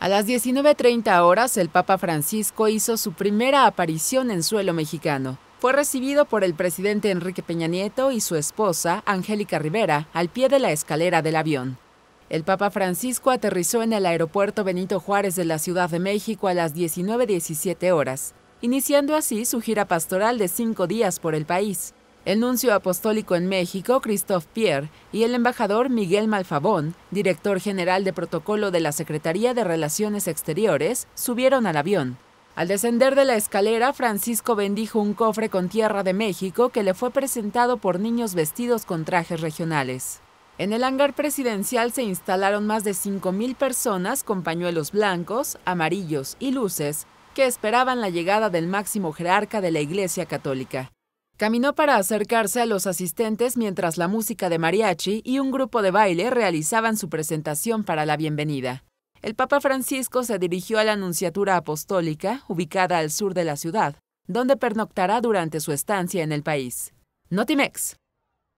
A las 19.30 horas, el Papa Francisco hizo su primera aparición en suelo mexicano. Fue recibido por el presidente Enrique Peña Nieto y su esposa, Angélica Rivera, al pie de la escalera del avión. El Papa Francisco aterrizó en el aeropuerto Benito Juárez de la Ciudad de México a las 19.17 horas, iniciando así su gira pastoral de cinco días por el país. El nuncio apostólico en México, Christophe Pierre, y el embajador Miguel Malfabón, director general de protocolo de la Secretaría de Relaciones Exteriores, subieron al avión. Al descender de la escalera, Francisco bendijo un cofre con tierra de México que le fue presentado por niños vestidos con trajes regionales. En el hangar presidencial se instalaron más de 5.000 personas con pañuelos blancos, amarillos y luces que esperaban la llegada del máximo jerarca de la Iglesia Católica. Caminó para acercarse a los asistentes mientras la música de mariachi y un grupo de baile realizaban su presentación para la bienvenida. El Papa Francisco se dirigió a la Anunciatura Apostólica, ubicada al sur de la ciudad, donde pernoctará durante su estancia en el país. Notimex,